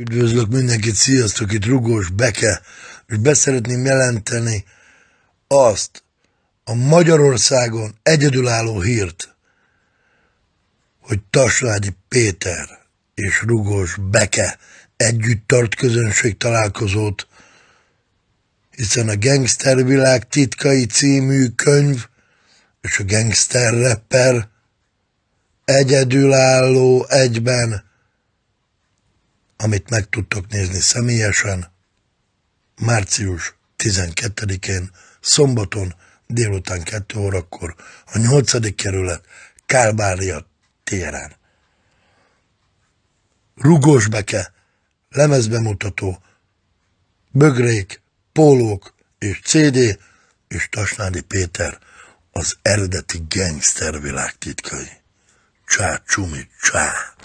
Üdvözlök mindenkit, sziasztok, itt Rugós Beke, és beszeretném jelenteni azt a Magyarországon egyedülálló hírt, hogy Tasvágyi Péter és Rugós Beke együtt tart közönség találkozót, hiszen a Gangstervilág titkai című könyv és a gangster rapper egyedülálló egyben amit meg tudtok nézni személyesen, március 12-én, szombaton délután 2 órakor a 8. kerület Kálbária téren. Rugósbeke, lemezbemutató, bögrék, pólók és CD, és Tasnádi Péter az eredeti gangster világ titkai. Csá, csumi, csá!